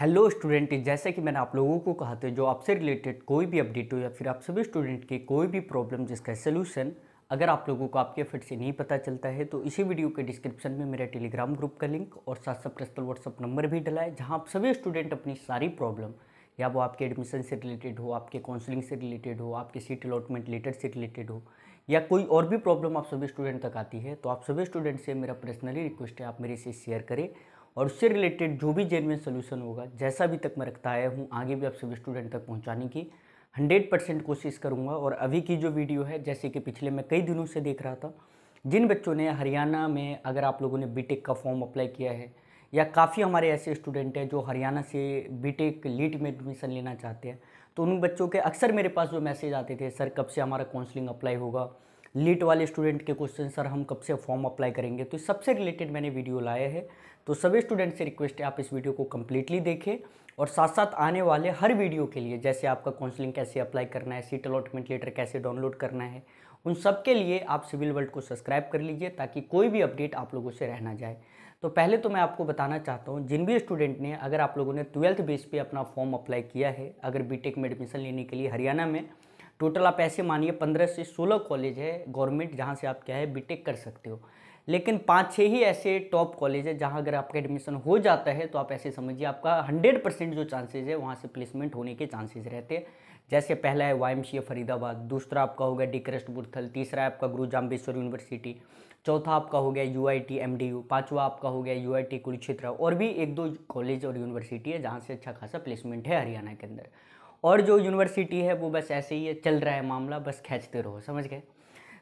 hello student जैसे कि मैंने आप लोगों को कहा था जो आपसे रिलेटेड कोई भी अपडेट हो या फिर आप सभी स्टूडेंट की कोई भी प्रॉब्लम जिसका सोल्यूशन अगर आप लोगों को आपके फिर से नहीं पता चलता है तो इसी वीडियो के डिस्क्रिप्शन में मेरा टेलीग्राम ग्रुप का लिंक और साथ साथ पर्सनल व्हाट्सअप नंबर भी डला है जहाँ आप सभी स्टूडेंट अपनी सारी प्रॉब्लम या वो आपके एडमिशन से रिलेटेड हो आपके काउंसलिंग से रिलेटेड हो आपके सीट अलॉटमेंट लेटर से रिलेटेड हो या कोई और भी प्रॉब्लम आप सभी स्टूडेंट तक आती है तो आप सभी स्टूडेंट से मेरा पर्सनली रिक्वेस्ट है आप मेरे से शेयर करें और उससे रिलेटेड जो भी जेनविन सोल्यूशन होगा जैसा भी तक मैं रखता आया हूँ आगे भी आप सभी स्टूडेंट तक पहुँचाने की हंड्रेड परसेंट कोशिश करूँगा और अभी की जो वीडियो है जैसे कि पिछले मैं कई दिनों से देख रहा था जिन बच्चों ने हरियाणा में अगर आप लोगों ने बी का फॉर्म अप्लाई किया है या काफ़ी हमारे ऐसे स्टूडेंट हैं जो हरियाणा से बी टेक लीट में एडमिशन लेना चाहते हैं तो उन बच्चों के अक्सर मेरे पास जो मैसेज आते थे सर कब से हमारा काउंसलिंग अप्लाई होगा लीट वाले स्टूडेंट के क्वेश्चन सर हम कब से फॉर्म अप्लाई करेंगे तो सबसे रिलेटेड मैंने वीडियो लाया है तो सभी स्टूडेंट से रिक्वेस्ट है आप इस वीडियो को कम्प्लीटली देखें और साथ साथ आने वाले हर वीडियो के लिए जैसे आपका काउंसलिंग कैसे अप्लाई करना है सीट अलॉटमेंट लेटर कैसे डाउनलोड करना है उन सब के लिए आप सिविल वर्ल्ड को सब्सक्राइब कर लीजिए ताकि कोई भी अपडेट आप लोगों से रहना जाए तो पहले तो मैं आपको बताना चाहता हूँ जिन भी स्टूडेंट ने अगर आप लोगों ने ट्वेल्थ बेस पे अपना फॉर्म अप्लाई किया है अगर बीटेक में एडमिशन लेने के लिए हरियाणा में टोटल आप ऐसे मानिए पंद्रह से सोलह कॉलेज है गवर्नमेंट जहाँ से आप क्या है बी कर सकते हो लेकिन पाँच छः ही ऐसे टॉप कॉलेज है जहाँ अगर आपका एडमिशन हो जाता है तो आप ऐसे समझिए आपका हंड्रेड परसेंट जो चांसेज है वहाँ से प्लेसमेंट होने के चांसेज रहते हैं जैसे पहला है वाई फरीदाबाद दूसरा आपका हो गया डी बुरथल तीसरा है आपका गुरु जाम्बेश्वर यूनिवर्सिटी चौथा आपका हो गया U I T M D U आपका हो गया यू आई टी कुरुक्षेत्र और भी एक दो कॉलेज और यूनिवर्सिटी है जहाँ से अच्छा खासा प्लेसमेंट है हरियाणा के अंदर और जो यूनिवर्सिटी है वो बस ऐसे ही है चल रहा है मामला बस खींचते रहो समझ गए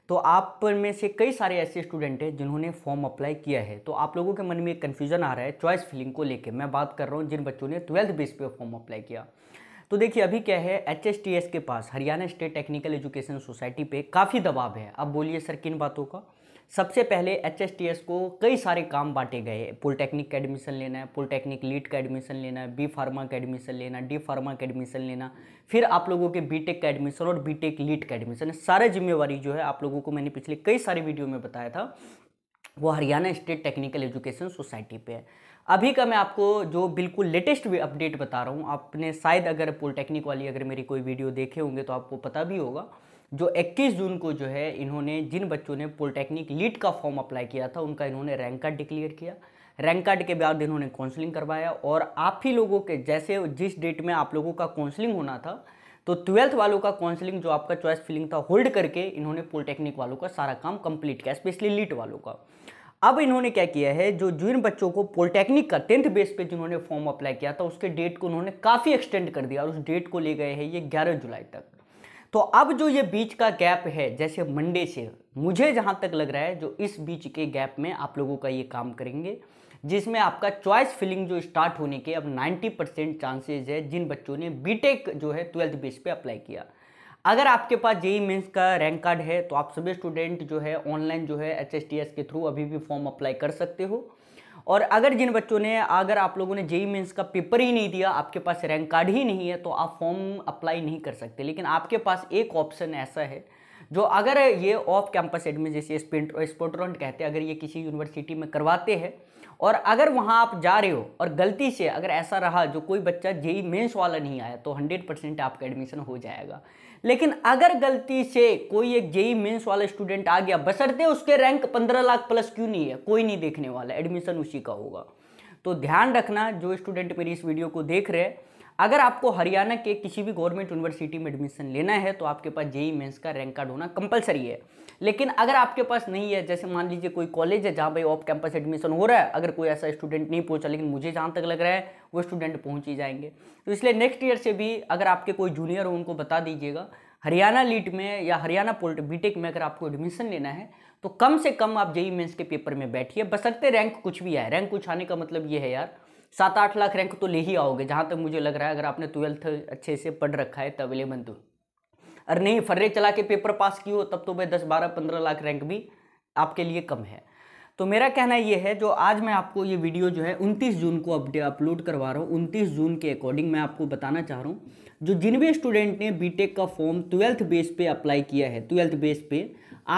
तो आप में से कई सारे ऐसे स्टूडेंट हैं जिन्होंने फॉर्म अप्लाई किया है तो आप लोगों के मन में एक कन्फ्यूजन आ रहा है चॉइस फिलिंग को लेके मैं बात कर रहा हूँ जिन बच्चों ने ट्वेल्थ बेस पे फॉर्म अप्लाई किया तो देखिए अभी क्या है एच के पास Haryana state technical education society पे काफ़ी दबाव है अब बोलिए सर किन बातों का सबसे पहले एच को कई सारे काम बांटे गए पॉलिटेक्निक का एडमिशन लेना है पॉलिटेक्निक लीड का एडमिशन लेना है बी फार्मा का एडमिशन लेना डी फार्मा का एडमिशन लेना फिर आप लोगों के बीटेक का एडमिशन और बीटेक लीड का एडमिशन सारे जिम्मेवारी जो है आप लोगों को मैंने पिछले कई सारे वीडियो में बताया था वो Haryana state technical education society पे है अभी का मैं आपको जो बिल्कुल लेटेस्ट भी अपडेट बता रहा हूँ आपने शायद अगर पॉलिटेक्निक वाली अगर मेरी कोई वीडियो देखे होंगे तो आपको पता भी होगा जो 21 जून को जो है इन्होंने जिन बच्चों ने पॉलिटेक्निक लीड का फॉर्म अप्लाई किया था उनका इन्होंने रैंक कार्ड डिक्लेयर किया रैंक कार्ड के बाद इन्होंने काउंसलिंग करवाया और आप ही लोगों के जैसे जिस डेट में आप लोगों का काउंसलिंग होना था तो ट्वेल्थ वालों का काउंसलिंग जो आपका चॉइस फिलिंग था होल्ड करके इन्होंने पॉलिटेक्निक वालों का सारा काम कंप्लीट किया स्पेशली लीट वालों का अब इन्होंने क्या किया है जो जिन बच्चों को पॉलिटेक्निक का टेंथ बेस पे जिन्होंने फॉर्म अप्लाई किया था उसके डेट को उन्होंने काफ़ी एक्सटेंड कर दिया और उस डेट को ले गए हैं ये ग्यारह जुलाई तक तो अब जो ये बीच का गैप है जैसे मंडे से मुझे जहाँ तक लग रहा है जो इस बीच के गैप में आप लोगों का ये काम करेंगे जिसमें आपका चॉइस फिलिंग जो स्टार्ट होने के अब 90 परसेंट चांसेज है जिन बच्चों ने बीटेक जो है ट्वेल्थ बेस पे अप्लाई किया अगर आपके पास जेई मेंस का रैंक कार्ड है तो आप सभी स्टूडेंट जो है ऑनलाइन जो है एच के थ्रू अभी भी फॉर्म अप्लाई कर सकते हो और अगर जिन बच्चों ने अगर आप लोगों ने जेई मीन्स का पेपर ही नहीं दिया आपके पास रैंक कार्ड ही नहीं है तो आप फॉर्म अप्लाई नहीं कर सकते लेकिन आपके पास एक ऑप्शन ऐसा है जो अगर ये ऑफ कैंपस एडमिट जैसे स्पोट्रॉन कहते हैं अगर ये किसी यूनिवर्सिटी में करवाते हैं और अगर वहाँ आप जा रहे हो और गलती से अगर ऐसा रहा जो कोई बच्चा जेई मेंस वाला नहीं आया तो 100 परसेंट आपका एडमिशन हो जाएगा लेकिन अगर गलती से कोई एक जेई मेंस वाला स्टूडेंट आ गया बसरते उसके रैंक 15 लाख प्लस क्यों नहीं है कोई नहीं देखने वाला एडमिशन उसी का होगा तो ध्यान रखना जो स्टूडेंट मेरी इस वीडियो को देख रहे हैं अगर आपको हरियाणा के किसी भी गवर्नमेंट यूनिवर्सिटी में एडमिशन लेना है तो आपके पास जेई मेंस का रैंक कार्ड होना कंपलसरी है लेकिन अगर आपके पास नहीं है जैसे मान लीजिए कोई कॉलेज है जहाँ भाई ऑफ कैंपस एडमिशन हो रहा है अगर कोई ऐसा स्टूडेंट नहीं पहुँचा लेकिन मुझे जहाँ तक लग रहा है वो स्टूडेंट पहुँच ही जाएंगे तो इसलिए नेक्स्ट ईयर से भी अगर आपके कोई जूनियर हो उनको बता दीजिएगा हरियाणा लीट में या हरियाणा पोल्ट बीटेक में अगर आपको एडमिशन लेना है तो कम से कम आप जेई मेंस के पेपर में बैठिए बसरते रैंक कुछ भी आए रैंक कुछ आने का मतलब ये है यार सात आठ लाख रैंक तो ले ही आओगे जहाँ तक मुझे लग रहा है अगर आपने ट्वेल्थ अच्छे से पढ़ रखा है तब तो अरे नहीं फर्रे चला के पेपर पास की हो तब तो भाई दस बारह पंद्रह लाख रैंक भी आपके लिए कम है तो मेरा कहना ये है जो आज मैं आपको ये वीडियो जो है 29 जून को अपलोड करवा रहा हूँ 29 जून के अकॉर्डिंग मैं आपको बताना चाह रहा हूँ जो जिन भी स्टूडेंट ने बीटेक का फॉर्म ट्वेल्थ बेस पे अप्लाई किया है ट्वेल्थ बेस पे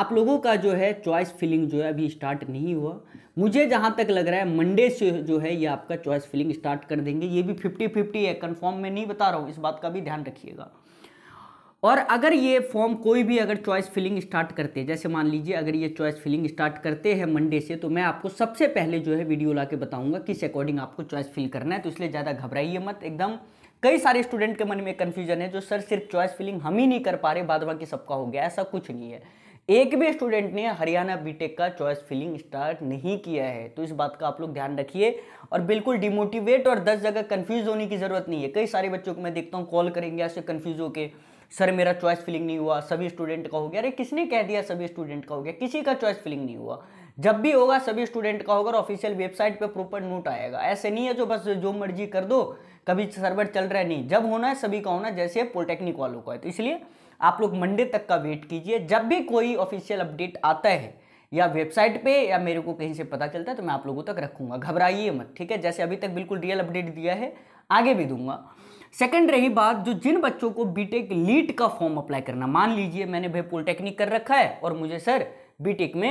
आप लोगों का जो है चॉइस फिलिंग जो है अभी स्टार्ट नहीं हुआ मुझे जहाँ तक लग रहा है मंडे से जो है ये आपका चॉइस फिलिंग स्टार्ट कर देंगे ये भी फिफ्टी फिफ्टी है कन्फर्म मैं नहीं बता रहा हूँ इस बात का भी ध्यान रखिएगा और अगर ये फॉर्म कोई भी अगर चॉइस फिलिंग स्टार्ट करते हैं जैसे मान लीजिए अगर ये चॉइस फिलिंग स्टार्ट करते हैं मंडे से तो मैं आपको सबसे पहले जो है वीडियो ला के बताऊँगा किस अकॉर्डिंग आपको चॉइस फिल करना है तो इसलिए ज़्यादा घबराइए मत एकदम कई सारे स्टूडेंट के मन में कन्फ्यूजन है जो सर सिर्फ चॉइस फिलिंग हम ही नहीं कर पा रहे बाद बाकी सबका हो गया ऐसा कुछ नहीं है एक भी स्टूडेंट ने हरियाणा बीटेक का चॉइस फिलिंग स्टार्ट नहीं किया है तो इस बात का आप लोग ध्यान रखिए और बिल्कुल डिमोटिवेट और दस जगह कन्फ्यूज होने की ज़रूरत नहीं है कई सारे बच्चों को मैं देखता हूँ कॉल करेंगे ऐसे कन्फ्यूज होकर सर मेरा चॉइस फिलिंग नहीं हुआ सभी स्टूडेंट का हो गया अरे किसने कह दिया सभी स्टूडेंट का हो गया किसी का चॉइस फिलिंग नहीं हुआ जब भी होगा सभी स्टूडेंट का होगा और ऑफिशियल वेबसाइट पे प्रॉपर नोट आएगा ऐसे नहीं है जो बस जो मर्जी कर दो कभी सर्वर चल रहा है नहीं जब होना है सभी का होना जैसे पॉलिटेक्निक वालों का है तो इसलिए आप लोग मंडे तक का वेट कीजिए जब भी कोई ऑफिशियल अपडेट आता है या वेबसाइट पे या मेरे को कहीं से पता चलता है तो मैं आप लोगों तक रखूँगा घबराइए मत ठीक है जैसे अभी तक बिल्कुल रियल अपडेट दिया है आगे भी दूंगा सेकंड रही बात जो जिन बच्चों को बीटेक लीट का फॉर्म अप्लाई करना मान लीजिए मैंने भाई पॉलिटेक्निक कर रखा है और मुझे सर बीटेक में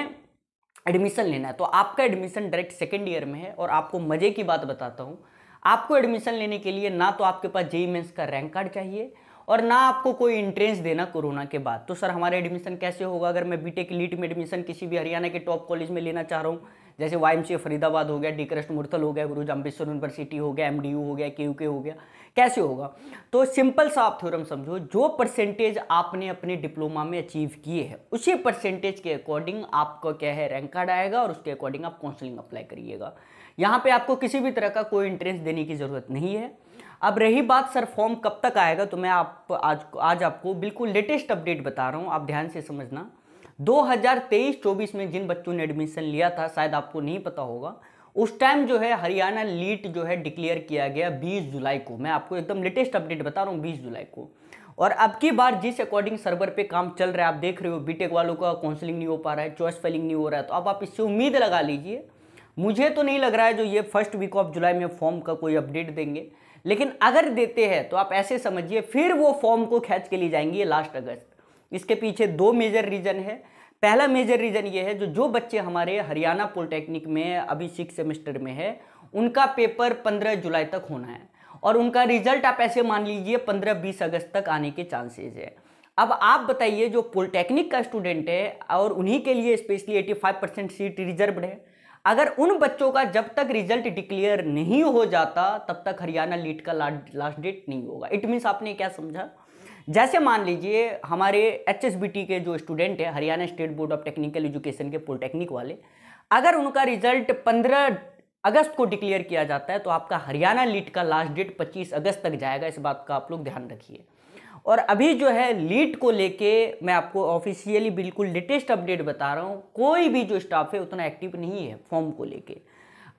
एडमिशन लेना है तो आपका एडमिशन डायरेक्ट सेकेंड ईयर में है और आपको मज़े की बात बताता हूँ आपको एडमिशन लेने के लिए ना तो आपके पास जेई मेन्स e e का रैंक कार्ड चाहिए और ना आपको कोई इंट्रेंस देना कोरोना के बाद तो सर हमारा एडमिशन कैसे होगा अगर मैं बीटेक लीट में एडमिशन किसी भी हरियाणा के टॉप कॉलेज में लेना चाह रहा हूँ जैसे वाई फरीदाबाद हो गया डी कृष्ण मुर्थल हो गया गुरु जम्बेश्वर यूनिवर्सिटी हो गया एम हो गया के हो गया कैसे होगा तो सिंपल सा आप थ्योरम समझो जो परसेंटेज आपने अपने डिप्लोमा में अचीव किए हैं उसी परसेंटेज के अकॉर्डिंग आपका क्या है रैंक कार्ड आएगा और उसके अकॉर्डिंग आप काउंसलिंग अप्लाई करिएगा यहाँ पे आपको किसी भी तरह का कोई इंट्रेंस देने की ज़रूरत नहीं है अब रही बात सर फॉर्म कब तक आएगा तो मैं आप आज आज आपको बिल्कुल लेटेस्ट अपडेट बता रहा हूँ आप ध्यान से समझना 2023-24 में जिन बच्चों ने एडमिशन लिया था शायद आपको नहीं पता होगा उस टाइम जो है हरियाणा लीट जो है डिक्लेयर किया गया 20 जुलाई को मैं आपको एकदम लेटेस्ट अपडेट बता रहा हूँ 20 जुलाई को और अब की बार जिस अकॉर्डिंग सर्वर पे काम चल रहा है आप देख रहे हो बीटेक वालों का काउंसलिंग नहीं हो पा रहा है चॉइस फेलिंग नहीं हो रहा है तो अब आप इससे उम्मीद लगा लीजिए मुझे तो नहीं लग रहा है जो ये फर्स्ट वीक ऑफ जुलाई में फॉर्म का कोई अपडेट देंगे लेकिन अगर देते हैं तो आप ऐसे समझिए फिर वो फॉर्म को खींच के लिए जाएंगे लास्ट अगस्त इसके पीछे दो मेजर रीज़न है पहला मेजर रीज़न ये है जो जो बच्चे हमारे हरियाणा पॉलिटेक्निक में अभी सिक्स सेमेस्टर में है उनका पेपर पंद्रह जुलाई तक होना है और उनका रिजल्ट आप ऐसे मान लीजिए पंद्रह बीस अगस्त तक आने के चांसेज है अब आप बताइए जो पॉलिटेक्निक का स्टूडेंट है और उन्हीं के लिए स्पेशली 85 परसेंट सीट रिजर्व है अगर उन बच्चों का जब तक रिजल्ट डिक्लेयर नहीं हो जाता तब तक हरियाणा लीट का लास्ट डेट नहीं होगा इट मीन्स आपने क्या समझा जैसे मान लीजिए हमारे एच के जो स्टूडेंट हैं Haryana state board of technical education के पॉलिटेक्निक वाले अगर उनका रिजल्ट पंद्रह अगस्त को डिक्लेयर किया जाता है तो आपका हरियाणा लीट का लास्ट डेट 25 अगस्त तक जाएगा इस बात का आप लोग ध्यान रखिए और अभी जो है लीट को लेके मैं आपको ऑफिशियली बिल्कुल लेटेस्ट अपडेट बता रहा हूँ कोई भी जो स्टाफ है उतना एक्टिव नहीं है फॉर्म को लेके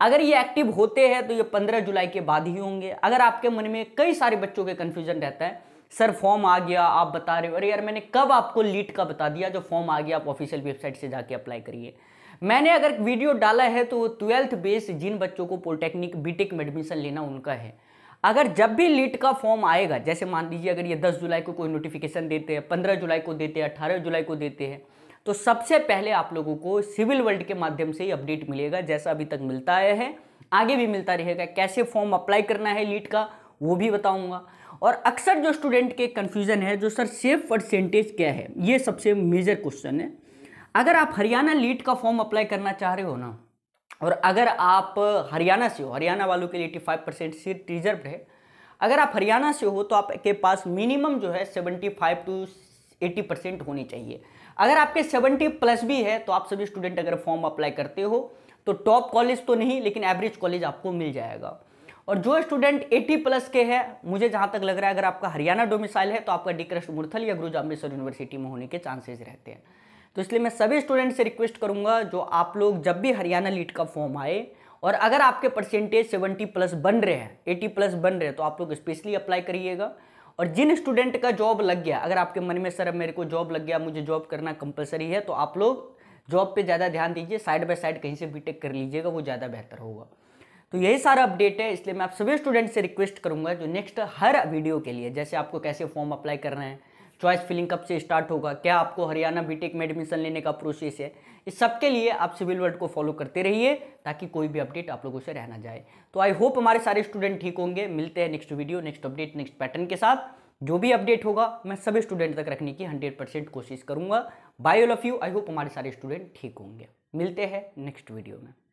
अगर ये एक्टिव होते हैं तो ये 15 जुलाई के बाद ही होंगे अगर आपके मन में कई सारे बच्चों के कन्फ्यूजन रहता है सर फॉर्म आ गया आप बता रहे हो अरे यार मैंने कब आपको लीट का बता दिया जो फॉर्म आ गया आप ऑफिशियल वेबसाइट से जाके अप्लाई करिए मैंने अगर वीडियो डाला है तो ट्वेल्थ बेस जिन बच्चों को पॉलिटेक्निक बीटेक में एडमिशन लेना उनका है अगर जब भी लीट का फॉर्म आएगा जैसे मान लीजिए अगर ये 10 जुलाई को कोई नोटिफिकेशन देते हैं 15 जुलाई को देते हैं 18 जुलाई को देते हैं तो सबसे पहले आप लोगों को सिविल वर्ल्ड के माध्यम से ही अपडेट मिलेगा जैसा अभी तक मिलता आया है आगे भी मिलता रहेगा कैसे फॉर्म अप्लाई करना है लीट का वो भी बताऊंगा और अक्सर जो स्टूडेंट के कन्फ्यूज़न है जो सर सेफ परसेंटेज क्या है ये सबसे मेजर क्वेश्चन है अगर आप हरियाणा लीड का फॉर्म अप्लाई करना चाह रहे हो ना और अगर आप हरियाणा से हो हरियाणा वालों के लिए eighty five percent seat reserve है अगर आप हरियाणा से हो तो आपके पास मिनिमम जो है seventy five to eighty percent होनी चाहिए अगर आपके सेवेंटी प्लस भी है तो आप सभी स्टूडेंट अगर फॉर्म अप्लाई करते हो तो टॉप कॉलेज तो नहीं लेकिन एवरेज कॉलेज आपको मिल जाएगा और जो स्टूडेंट 80 प्लस के हैं मुझे जहां तक लग रहा है अगर आपका हरियाणा डोमिसाइल है तो आपका डिक्रस्ट मुरथल या गुरुज अमृतसर यूनिवर्सिटी में होने के चांसेज रहते हैं तो इसलिए मैं सभी स्टूडेंट से रिक्वेस्ट करूंगा जो आप लोग जब भी हरियाणा लीट का फॉर्म आए और अगर आपके परसेंटेज सेवेंटी प्लस बन रहे हैं एटी प्लस बन रहे हैं तो आप लोग स्पेशली अप्लाई करिएगा और जिन स्टूडेंट का जॉब लग गया अगर आपके मन में सर मेरे को जॉब लग गया मुझे जॉब करना कंपलसरी है तो आप लोग जॉब पे ज़्यादा ध्यान दीजिए साइड बाय साइड कहीं से बीटेक कर लीजिएगा वो ज़्यादा बेहतर होगा तो यही सारा अपडेट है इसलिए मैं आप सभी स्टूडेंट से रिक्वेस्ट करूंगा जो नेक्स्ट हर वीडियो के लिए जैसे आपको कैसे फॉर्म अप्लाई कर रहे हैं चॉइस फिलिंग कब से स्टार्ट होगा क्या आपको हरियाणा बीटेक में एडमिशन लेने का प्रोसेस है इस सब के लिए आप सिविल वर्ड को फॉलो करते रहिए ताकि कोई भी अपडेट आप लोगों से रहना जाए तो आई होप हमारे सारे स्टूडेंट ठीक होंगे मिलते हैं next video next update next pattern के साथ जो भी अपडेट होगा मैं सभी स्टूडेंट तक रखने की हंड्रेड परसेंट कोशिश करूंगा bye all of you I hope हमारे सारे स्टूडेंट ठीक होंगे मिलते हैं नेक्स्ट वीडियो में